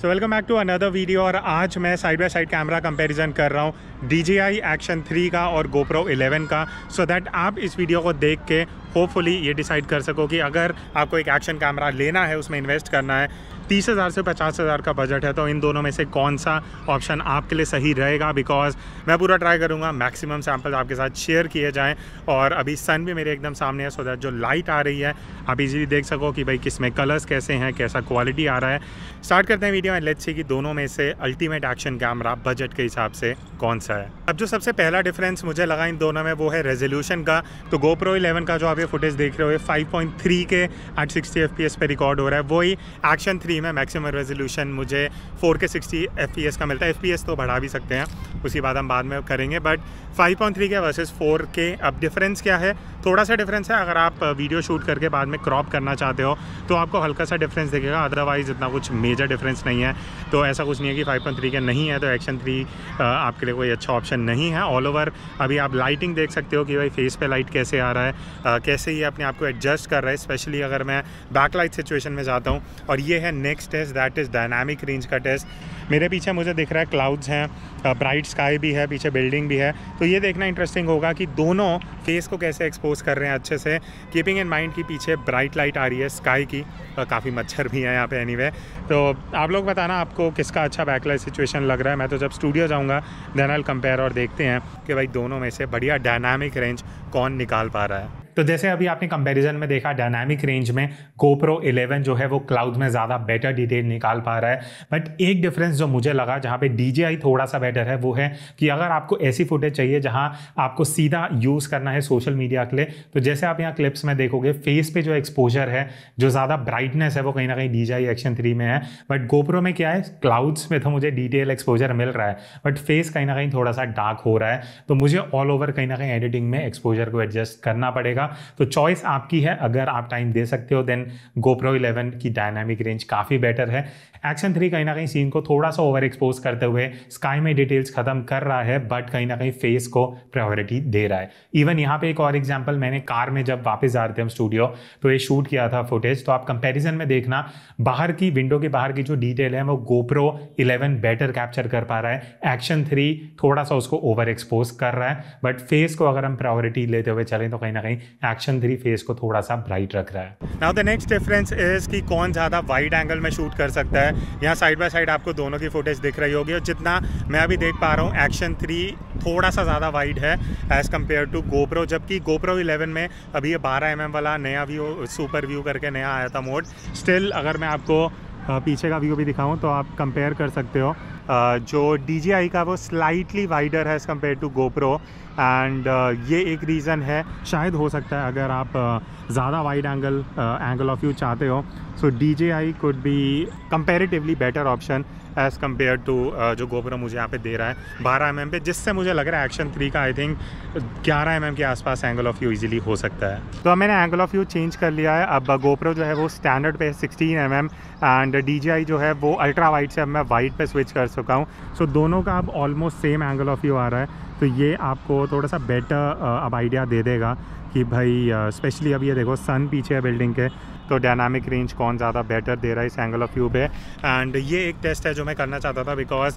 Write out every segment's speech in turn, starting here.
so welcome back to another video और आज मैं side by side camera comparison कर रहा हूँ डी एक्शन थ्री का और GoPro 11 का सो so दैट आप इस वीडियो को देख के होपफुली ये डिसाइड कर सको कि अगर आपको एक एक्शन कैमरा लेना है उसमें इन्वेस्ट करना है तीस हज़ार से पचास हज़ार का बजट है तो इन दोनों में से कौन सा ऑप्शन आपके लिए सही रहेगा बिकॉज मैं पूरा ट्राई करूँगा मैक्सिमम सैम्पल्स आपके साथ शेयर किए जाएँ और अभी सन भी मेरे एकदम सामने है सो दैट जो लाइट आ रही है आप इजीली देख सको कि भाई किस में कलर्स कैसे हैं कैसा क्वालिटी आ रहा है स्टार्ट करते हैं वीडियो एंड सी कि दोनों में से अल्टीमेट एक्शन कैमरा बजट के हिसाब से कौन सा है अब जो सबसे पहला डिफरेंस मुझे लगा इन दोनों में वो है रेजोल्यूशन का तो गोप्रो 11 का जो आप ये फुटेज देख रहे हो 5.3 के एट सिक्सटी एफ पे रिकॉर्ड हो रहा है वही एक्शन थ्री 360 है मैक्सिमम रेजोल्यूशन मुझे 4K 60 FPS का मिलता है एफ तो बढ़ा भी सकते हैं उसी बात हम बाद में करेंगे बट 5.3 के वर्सेस 4K अब डिफरेंस क्या है थोड़ा सा डिफरेंस है अगर आप वीडियो शूट करके बाद में क्रॉप करना चाहते हो तो आपको हल्का सा डिफरेंस दिखेगा अदरवाइज़ इतना कुछ मेजर डिफरेंस नहीं है तो ऐसा कुछ नहीं है कि फाइव थ्री के नहीं है तो एक्शन थ्री आपके लिए कोई अच्छा ऑप्शन नहीं है ऑल ओवर अभी आप लाइटिंग देख सकते हो कि भाई फेस पे लाइट कैसे आ रहा है कैसे ये अपने आप को एडजस्ट कर रहा है स्पेशली अगर मैं बैक लाइट सिचुएशन में जाता हूँ और ये है next test that is dynamic range का टेस्ट मेरे पीछे मुझे दिख रहा है क्लाउड्स हैं ब्राइट स्काई भी है पीछे बिल्डिंग भी है तो ये देखना इंटरेस्टिंग होगा कि दोनों फेस को कैसे एक्सपोज कर रहे हैं अच्छे से कीपिंग इन माइंड कि पीछे ब्राइट लाइट आ रही है स्काई की काफ़ी मच्छर भी हैं यहाँ पे एनीवे तो आप लोग बताना आपको किसका अच्छा बैकलाइट सिचुएशन लग रहा है मैं तो जब स्टूडियो जाऊँगा देन कंपेयर और देखते हैं कि भाई दोनों में से बढ़िया डायनामिक रेंज कौन निकाल पा रहा है तो जैसे अभी आपने कंपैरिजन में देखा डायनामिक रेंज में कोप्रो 11 जो है वो क्लाउड में ज़्यादा बेटर डिटेल निकाल पा रहा है बट एक डिफरेंस जो मुझे लगा जहाँ पे डी थोड़ा सा बेटर है वो है कि अगर आपको ऐसी फुटेज चाहिए जहाँ आपको सीधा यूज़ करना है सोशल मीडिया के लिए तो जैसे आप यहाँ क्लिप्स में देखोगे फेस पे जो एक्सपोजर है जो ज़्यादा ब्राइटनेस है वो कहीं ना कहीं डी एक्शन थ्री में है बट गोप्रो में क्या है क्लाउड्स में तो मुझे डिटेल एक्सपोजर मिल रहा है बट फेस कहीं ना कहीं थोड़ा सा डार्क हो रहा है तो मुझे ऑल ओवर कहीं ना कहीं एडिटिंग में एक्सपोजर को एडजस्ट करना पड़ेगा तो चॉइस आपकी है अगर आप टाइम दे सकते हो देन गोप्रो इलेवन की डायनामिक रेंज काफ़ी बेटर है एक्शन थ्री कहीं ना कहीं सीन को थोड़ा सा ओवर एक्सपोज करते हुए स्काई में डिटेल्स खत्म कर रहा है बट कहीं ना कहीं फेस को प्रायोरिटी दे रहा है इवन यहाँ पे एक और एग्जाम्पल मैंने कार में जब वापस जा रहे थे हम स्टूडियो तो ये शूट किया था फुटेज तो आप कंपेरिजन में देखना बाहर की विंडो के बाहर की जो डिटेल है वो गोप्रो इलेवन बेटर कैप्चर कर पा रहा है एक्शन थ्री थोड़ा सा उसको ओवर एक्सपोज कर रहा है बट फेस को अगर हम प्रायोरिटी लेते हुए चलें तो कहीं ना कहीं एक्शन थ्री फेस को थोड़ा सा ब्राइट रख रहा है now the next difference is कि कौन ज़्यादा वाइड एंगल में शूट कर सकता है यहाँ साइड बाय साइड आपको दोनों की फुटेज दिख रही होगी और जितना मैं अभी देख पा रहा हूँ एक्शन थ्री थोड़ा सा ज़्यादा वाइड है एज़ कम्पेयर टू गोप्रो जबकि गोप्रो 11 में अभी ये 12 एम mm वाला नया व्यू सुपर व्यू करके नया आया था मोड स्टिल अगर मैं आपको पीछे का व्यू भी दिखाऊं तो आप कंपेयर कर सकते हो जो डी का वो स्लाइटली वाइडर है as compare to GoPro and ये एक रीज़न है शायद हो सकता है अगर आप ज़्यादा wide angle angle of view चाहते हो so D J I could be comparatively better option as compare to जो गोप्रो मुझे यहाँ पे दे रहा है बारह एम पे जिससे मुझे लग रहा है एक्शन थ्री का आई थिंक ग्यारह एम के आसपास एंगल ऑफ व्यू ईजिली हो सकता है तो अब मैंने एंगल ऑफ व्यू चेंज कर लिया है अब गोप्रो जो है वो स्टैंडर्ड पे sixteen M M and D जो है वो अल्ट्रा वाइट से अब मैं वाइट पर स्विच कर चुका हूँ सो दोनों का अब almost same angle of view आ रहा है तो ये आपको थोड़ा सा बेटर uh, अब आइडिया दे देगा कि भाई स्पेशली अब ये देखो सन पीछे है बिल्डिंग के तो डायनामिक रेंज कौन ज़्यादा बेटर दे रहा है इस एंगल ऑफ व्यू पे एंड ये एक टेस्ट है जो मैं करना चाहता था बिकॉज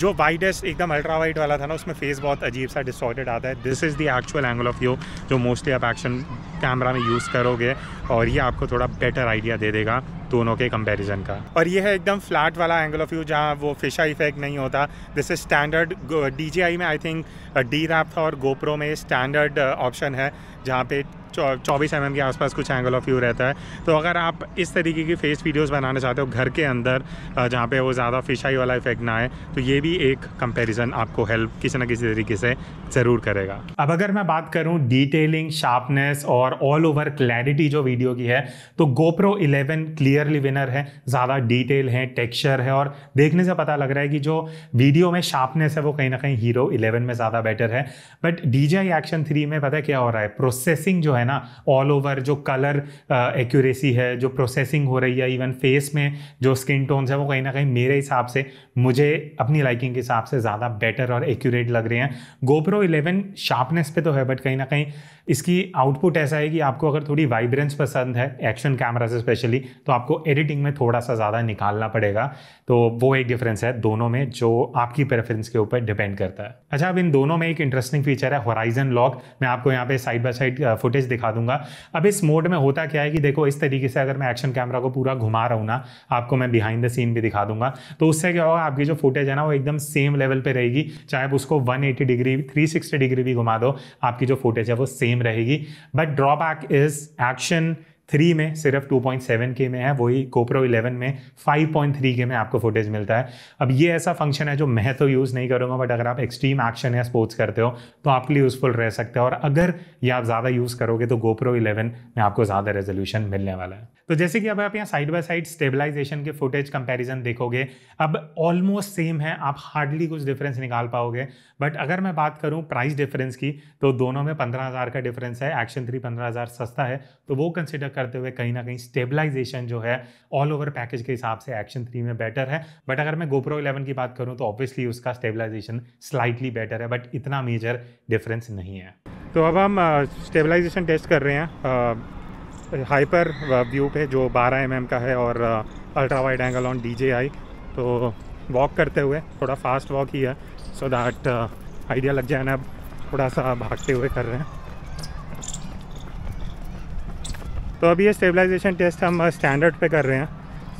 जो वाइडेस्ट एकदम अल्ट्रा वाइट वाला था ना उसमें फेस बहुत अजीब सा डिस्टॉर्टेड आता है this is the actual angle of view जो मोस्टली आप एक्शन कैमरा में यूज़ करोगे और ये आपको थोड़ा बेटर आइडिया दे देगा दोनों के कंपैरिजन का और ये है एकदम फ्लैट वाला एंगल ऑफ व्यू जहाँ वो फिशा इफेक्ट नहीं होता दिस इज स्टैंडर्ड डी में आई थिंक डी रैप था और गोप्रो में स्टैंडर्ड ऑप्शन uh, है जहाँ पे चौबीस एम के आसपास कुछ एंगल ऑफ व्यू रहता है तो अगर आप इस तरीके की फेस वीडियोस बनाना चाहते हो घर के अंदर जहाँ पे वो ज़्यादा फिशाई वाला इफेक्ट ना आए तो ये भी एक कंपैरिजन आपको हेल्प किसी ना किसी तरीके से ज़रूर करेगा अब अगर मैं बात करूँ डिटेलिंग शार्पनेस और ऑल ओवर क्लैरिटी जो वीडियो की है तो गोप्रो इलेवन क्लियरली विनर है ज़्यादा डिटेल है टेक्स्चर है और देखने से पता लग रहा है कि जो वीडियो में शार्पनेस है वो कहीं ना कहीं हीरो इलेवन में ज़्यादा बेटर है बट डी एक्शन थ्री में पता क्या हो रहा है प्रोसेसिंग जो है है ना ऑल ओवर जो कलर एक्यूरेसी uh, है जो प्रोसेसिंग हो रही है इवन फेस में जो स्किन टोन्स है वो कहीं ना कहीं मेरे हिसाब से मुझे अपनी लाइकिंग के हिसाब से ज़्यादा बेटर और एक्यूरेट लग रहे हैं गोप्रो इलेवन शार्पनेस पे तो है बट कहीं ना कहीं इसकी आउटपुट ऐसा है कि आपको अगर थोड़ी वाइब्रेंस पसंद है एक्शन कैमरा से स्पेशली तो आपको एडिटिंग में थोड़ा सा ज़्यादा निकालना पड़ेगा तो वो एक डिफरेंस है दोनों में जो आपकी प्रेफरेंस के ऊपर डिपेंड करता है अच्छा अब इन दोनों में एक इंटरेस्टिंग फीचर है होराइजन लॉक मैं आपको यहाँ पे साइड बाय साइड फुटेज दिखा दूंगा अब इस मोड में होता क्या है कि देखो इस तरीके से अगर मैं एक्शन कैमरा को पूरा घुमा रहा हूँ ना आपको मैं बिहाइंड द सीन भी दिखा दूंगा तो उससे क्या होगा आपकी जो फुटेज है ना वो एकदम सेम लेवल पर रहेगी चाहे आप उसको वन डिग्री थ्री डिग्री भी घुमा दो आपकी जो फुटेज है वो सेम सेम रहेगी but drawback is action three में सिर्फ 2.7 के में है वही कोप्रो 11 में 5.3 के में आपको फुटेज मिलता है अब ये ऐसा फंक्शन है जो मैं तो यूज़ नहीं करूँगा बट अगर आप एक्सट्रीम एक्शन या स्पोर्ट्स करते हो तो आपके लिए यूज़फुल रह सकता है और अगर ये आप ज़्यादा यूज़ करोगे तो गोप्रो इलेवन में आपको ज़्यादा रेजोल्यूशन मिलने वाला है तो जैसे कि अब आप यहाँ साइड बाय साइड स्टेबलाइजेशन के फुटेज कंपेरिजन देखोगे अब ऑलमोस्ट सेम है आप हार्डली कुछ डिफरेंस निकाल पाओगे बट अगर मैं बात करूँ प्राइस डिफरेंस की तो दोनों में पंद्रह का डिफरेंस है एक्शन थ्री पंद्रह सस्ता है तो वो कंसिडर कर करते हुए कहीं ना कहीं स्टेबलाइजेशन जो है ऑल ओवर पैकेज के हिसाब से एक्शन थ्री में बेटर है बट अगर मैं गोप्रो इलेवन की बात करूँ तो ऑब्वियसली उसका स्टेबलाइजेशन स्लाइटली बेटर है बट इतना मेजर डिफरेंस नहीं है तो अब हम स्टेबलाइजेशन टेस्ट कर रहे हैं हाइपर व्यू पे जो 12 एम mm का है और ultra wide angle on D तो वॉक करते हुए थोड़ा फास्ट वॉक ही है सो दैट आइडिया लग जाए ना थोड़ा सा भागते हुए कर रहे हैं तो अभी ये स्टेबलाइजेशन टेस्ट हम स्टैंडर्ड uh, पे कर रहे हैं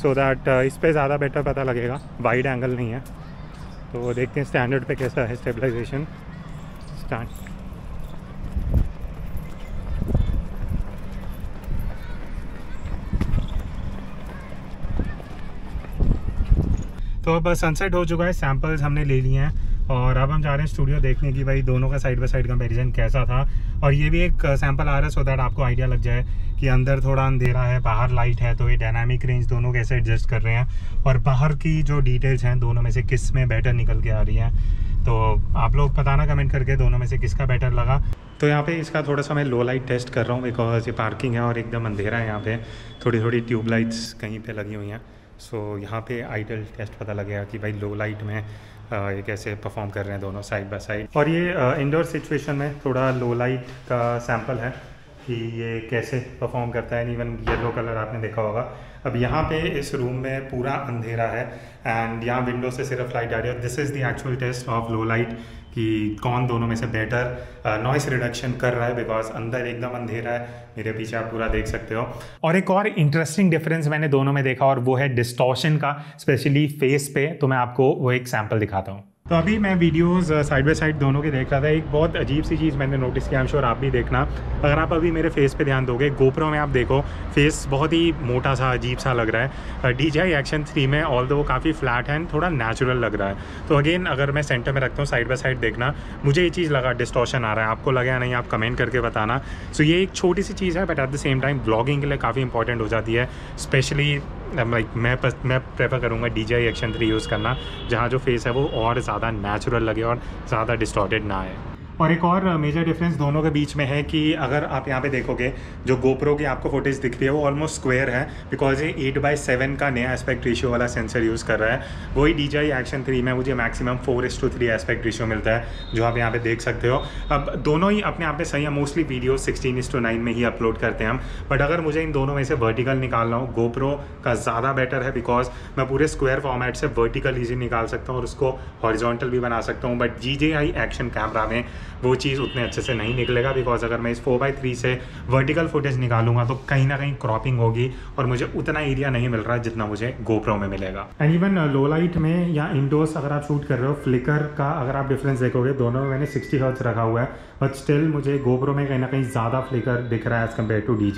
सो so दैट uh, इस पर ज़्यादा बेटर पता लगेगा वाइड एंगल नहीं है तो देखते हैं स्टैंडर्ड पे कैसा है स्टेबलाइजेशन स्टैंड तो अब सनसेट हो चुका है सैम्पल्स हमने ले लिए हैं और अब हम जा रहे हैं स्टूडियो देखने की भाई दोनों का साइड बाई साइड कंपेरिजन कैसा था और ये भी एक सैम्पल uh, आ रहा है सो दैट आपको आइडिया लग जाए कि अंदर थोड़ा अंधेरा है बाहर लाइट है तो ये डायनामिक रेंज दोनों कैसे एडजस्ट कर रहे हैं और बाहर की जो डिटेल्स हैं दोनों में से किस में बेटर निकल के आ रही हैं तो आप लोग बताना कमेंट करके दोनों में से किसका बेटर लगा तो यहाँ पे इसका थोड़ा सा मैं लो लाइट टेस्ट कर रहा हूँ बिकॉज ये पार्किंग है और एकदम अंधेरा है यहाँ पे थोड़ी थोड़ी ट्यूब लाइट्स कहीं पे लगी हुई हैं सो so, यहाँ पे आइडल टेस्ट पता लगेगा कि भाई लो लाइट में ये कैसे परफॉर्म कर रहे हैं दोनों साइड बाय साइड और ये इंडोर सिचुएशन में थोड़ा लो लाइट का सैम्पल है कि ये कैसे परफॉर्म करता है इवन येलो कलर आपने देखा होगा अब यहाँ पे इस रूम में पूरा अंधेरा है एंड यहाँ विंडो से सिर्फ लाइट आ रही है this is the actual test of low light कि कौन दोनों में से बेटर नॉइस रिडक्शन कर रहा है बिकॉज अंदर एकदम अंधेरा है मेरे पीछे आप पूरा देख सकते हो और एक और इंटरेस्टिंग डिफरेंस मैंने दोनों में देखा और वो है डिस्टॉशन का स्पेशली फेस पे तो मैं आपको वो एक सैम्पल दिखाता हूँ तो अभी मैं वीडियोस साइड बाय साइड दोनों के देख रहा था एक बहुत अजीब सी चीज़ मैंने नोटिस किया श्योर आप भी देखना अगर आप अभी मेरे फेस पे ध्यान दोगे गोप्रो में आप देखो फेस बहुत ही मोटा सा अजीब सा लग रहा है डी जी एक्शन थ्री में ऑल दो वो काफ़ी फ्लैट है थोड़ा नेचुरल लग रहा है तो अगेन अगर मैं सेंटर में रखता हूँ साइड बाय साइड देखना मुझे ये चीज़ लगा डिस्टॉशन आ रहा है आपको लगे या नहीं आप कमेंट करके बताना सो so, ये एक छोटी सी चीज़ है but at the same time vlogging के लिए काफ़ी इंपॉर्टेंट हो जाती है स्पेशली लाइक मैं मैं प्रेफर करूँगा DJI action three use करना जहाँ जो फेस है वो और ज़्यादा नेचुरल लगे और ज़्यादा डिस्टॉर्टेड ना आए और एक और मेजर uh, डिफरेंस दोनों के बीच में है कि अगर आप यहाँ पे देखोगे जो गोप्रो की आपको फोटेज दिख रही है वो ऑलमोस्ट स्क्वेयर है बिकॉज ये एट बाई सेवन का नया एस्पेक्ट रेशियो वाला सेंसर यूज़ कर रहा है वही डी जी एक्शन थ्री में मुझे maximum four is to three aspect ratio मिलता है जो आप यहाँ पे देख सकते हो अब दोनों ही अपने आप में सही है mostly video sixteen is to nine में ही अपलोड करते हैं हम बट अगर मुझे इन दोनों में से वर्टिकल निकालना हो गोप्रो का ज़्यादा बेटर है बिकॉज मैं पूरे स्क्वेयर फॉर्मेट से वर्टिकल ईजी निकाल सकता हूँ और उसको हॉरिजोंटल भी बना सकता हूँ बट जी आई एक्शन कैमरा में वो चीज़ उतने अच्छे से नहीं निकलेगा बिकॉज अगर मैं इस फोर बाई थ्री से वर्टिकल फुटेज निकालूंगा तो कहीं ना कहीं क्रॉपिंग होगी और मुझे उतना एरिया नहीं मिल रहा है जितना मुझे गोप्रो में मिलेगा एंड इवन लो लाइट में या इंडोर्स अगर आप शूट कर रहे हो फ्लिकर का अगर आप डिफरेंस देखोगे दोनों में मैंने सिक्सटी हर्ट्स रखा हुआ है बट स्टिल मुझे गोप्रो में कहीं ना कहीं ज़्यादा फ्लिकर दिख रहा है as compare to D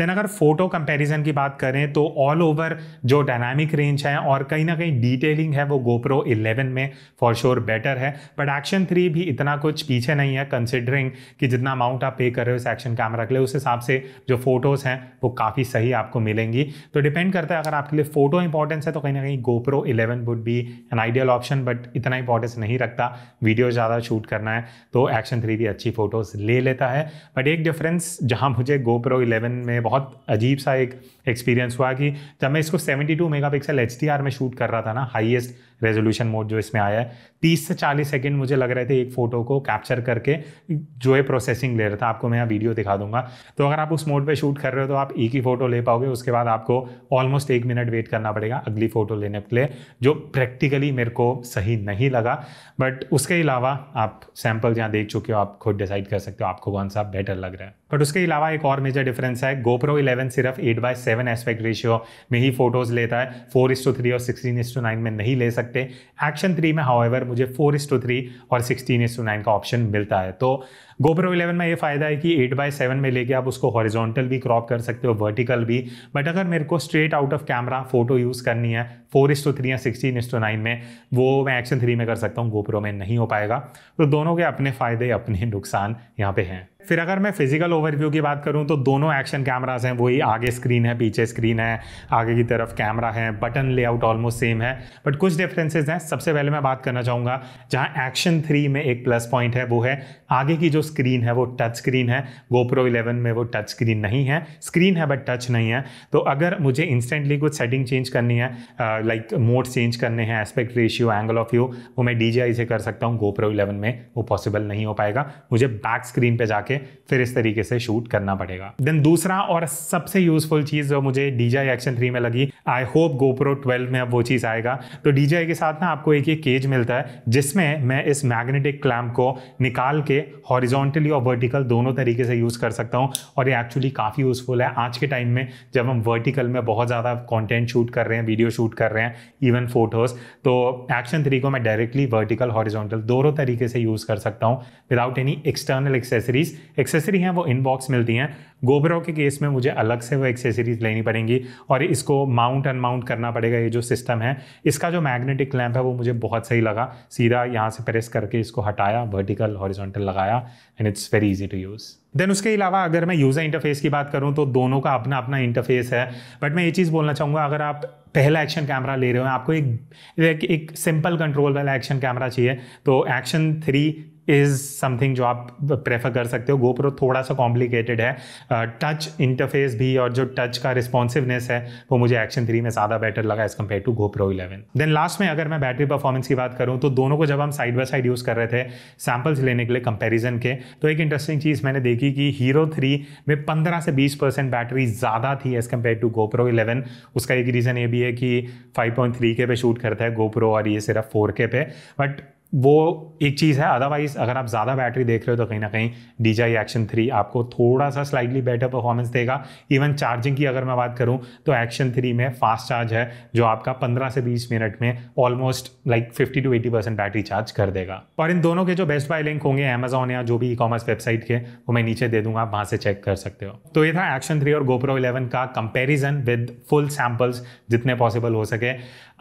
then अगर फोटो कंपैरिजन की बात करें तो ऑल ओवर जो डायनामिक रेंज है और कहीं ना कहीं डिटेलिंग है वो गोप्रो 11 में फॉर श्योर बेटर है बट एक्शन थ्री भी इतना कुछ पीछे नहीं है कंसिडरिंग कि जितना अमाउंट आप पे कर रहे हो उस एक्शन कैमरा के लिए उस हिसाब से जो फोटोज़ हैं वो काफ़ी सही आपको मिलेंगी तो डिपेंड करता है अगर आपके लिए फ़ोटो इंपॉर्टेंस है तो कहीं ना कहीं GoPro eleven would be an ideal option but इतना इंपॉर्टेंस नहीं रखता वीडियो ज़्यादा शूट करना है तो एक्शन थ्री भी अच्छी फ़ोटोज़ ले लेता है बट एक डिफरेंस जहाँ मुझे गोप्रो इलेवन में बहुत अजीब सा एक एक्सपीरियंस हुआ कि जब मैं इसको 72 मेगापिक्सल एच में शूट कर रहा था ना हाईएस्ट रेजोल्यूशन मोड जो इसमें आया है तीस से चालीस सेकेंड मुझे लग रहे थे एक फ़ोटो को कैप्चर करके जो है प्रोसेसिंग ले रहा था आपको मैं यहाँ वीडियो दिखा दूंगा तो अगर आप उस मोड पर शूट कर रहे हो तो आप एक ही फ़ोटो ले पाओगे उसके बाद आपको ऑलमोस्ट एक मिनट वेट करना पड़ेगा अगली फ़ोटो लेने के लिए जो प्रैक्टिकली मेरे को सही नहीं लगा बट उसके अलावा आप सैंपल जहाँ देख चुके हो आप खुद डिसाइड कर सकते हो आपको कौन सा बेटर लग रहा है बट उसके अलावा एक और मेजर डिफरेंस है गोप्रो 11 सिर्फ 8 बाय सेवन एस्पेक्ट रेशियो में ही फोटोज लेता है फोर इस टू थ्री और सिक्सटीन इस टू नाइन में नहीं ले सकता सकते एक्शन थ्री में हाउ मुझे फोर इस टू थ्री और सिक्सटीन इस टू नाइन का ऑप्शन मिलता है तो गोप्रो इलेवन में ये फ़ायदा है कि एट बाई सेवन में लेके आप उसको हॉरिजॉन्टल भी क्रॉप कर सकते हो वर्टिकल भी बट अगर मेरे को straight out of camera photo use करनी है फोर इस टू थ्री या सिक्सटीन इस टू नाइन में वो मैं एक्शन थ्री में कर सकता हूँ गोप्रो में नहीं हो पाएगा तो दोनों के अपने फ़ायदे अपने नुकसान यहाँ पे हैं फिर अगर मैं फिजिकल ओवरव्यू की बात करूँ तो दोनों एक्शन कैमराज हैं वही आगे स्क्रीन है पीछे स्क्रीन है आगे की तरफ कैमरा है बटन लेआउट ऑलमोस्ट सेम है बट कुछ डिफरेंसेज हैं सबसे पहले मैं बात करना चाहूँगा जहाँ एक्शन थ्री में एक प्लस पॉइंट है वो है आगे की जो स्क्रीन है वो टच स्क्रीन है गोप्रो इलेवन में वो टच स्क्रीन नहीं है स्क्रीन है बट टच नहीं है तो अगर मुझे इंस्टेंटली कुछ सेटिंग चेंज करनी है लाइक मोड चेंज करने हैं aspect ratio angle of view वो मैं डी से कर सकता हूँ गोप्रो इलेवन में वो पॉसिबल नहीं हो पाएगा मुझे बैक स्क्रीन पर जाके फिर इस तरीके से शूट करना पड़ेगा देन दूसरा और सबसे यूजफुल चीज़ जो मुझे डी एक्शन थ्री में लगी आई होप गोप्रो ट्वेल्व में अब वो चीज़ आएगा तो डी के साथ ना आपको एक ये केज मिलता है जिसमें मैं इस मैग्नेटिक क्लैम्प को निकाल के हॉरिजोंटली और वर्टिकल दोनों तरीके से यूज़ कर सकता हूँ और ये एक्चुअली काफ़ी यूज़फुल है आज के टाइम में जब हम वर्टिकल में बहुत ज़्यादा कॉन्टेंट शूट कर रहे हैं वीडियो शूट कर रहे हैं इवन फोटोज़ तो एक्शन थ्री को मैं डायरेक्टली वर्टिकल हॉरिजोंटल दोनों तरीके से यूज़ कर सकता हूँ without any external accessories accessory हैं वो इनबॉक्स मिलती हैं गोबरो के केस में मुझे अलग से वो एक्सेसरीज लेनी पड़ेंगी और इसको माउंट अनमाउंट करना पड़ेगा ये जो सिस्टम है इसका जो मैग्नेटिक लैम्प है वो मुझे बहुत सही लगा सीधा यहाँ से प्रेस करके इसको हटाया वर्टिकल हॉरिजॉन्टल लगाया and it's very easy to use then उसके अलावा अगर मैं यूज़र इंटरफेस की बात करूँ तो दोनों का अपना अपना इंटरफेस है बट मैं ये चीज़ बोलना चाहूँगा अगर आप पहला एक्शन कैमरा ले रहे हो आपको एक, एक सिंपल कंट्रोल वाला एक्शन कैमरा चाहिए तो एक्शन थ्री इज समथिंग जो आप प्रेफर कर सकते हो गोप्रो थोड़ा सा कॉम्प्लिकेटेड है टच uh, इंटरफेस भी और जो टच का रिस्पॉन्सिवनेस है वो मुझे एक्शन थ्री में ज़्यादा बेटर लगा as compare to GoPro eleven then last में अगर मैं बैटरी परफॉर्मेंस की बात करूँ तो दोनों को जब हम साइड बाई साइड यूज़ कर रहे थे सैम्पल्स लेने के लिए कंपेरिजन के तो एक इंटरेस्टिंग चीज़ मैंने देखी कि हीरो थ्री में पंद्रह से बीस परसेंट बैटरी ज़्यादा थी as compare to GoPro eleven उसका एक रीज़न ये भी है कि फाइव पॉइंट थ्री के पे शूट करता है गोप्रो और ये सिर्फ फोर के पे बट वो एक चीज़ है अदरवाइज अगर आप ज़्यादा बैटरी देख रहे हो तो कहीं ना कहीं डी जी एक्शन थ्री आपको थोड़ा सा स्लाइडली बेटर परफॉर्मेंस देगा इवन चार्जिंग की अगर मैं बात करूँ तो एक्शन थ्री में फास्ट चार्ज है जो आपका 15 से 20 मिनट में almost like 50 to 80 percent battery charge कर देगा और इन दोनों के जो बेस्ट बाय लिंक होंगे अमेजोन या जो भी ई कॉमर्स वेबसाइट के वो मैं नीचे दे दूंगा आप वहाँ से चेक कर सकते हो तो ये था एक्शन थ्री और गोप्रो इलेवन का कंपेरिजन विद फुल सैम्पल्स जितने पॉसिबल हो सके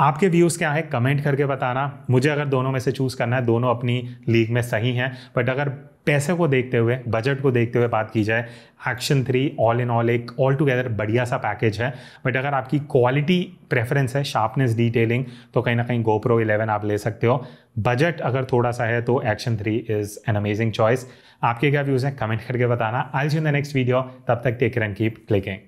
आपके व्यूज़ क्या है कमेंट करके बताना मुझे अगर दोनों में से चूज़ करना है दोनों अपनी लीग में सही हैं बट अगर पैसे को देखते हुए बजट को देखते हुए बात की जाए action three all in all एक ऑल टुगेदर बढ़िया सा पैकेज है बट अगर आपकी क्वालिटी प्रेफरेंस है शार्पनेस डिटेलिंग तो कहीं ना कहीं गोप्रो इलेवन आप ले सकते हो बजट अगर थोड़ा सा है तो action three is an amazing choice आपके क्या व्यूज़ हैं कमेंट करके बताना I in the next video तब तक टेक रन कीप क्लिकिंग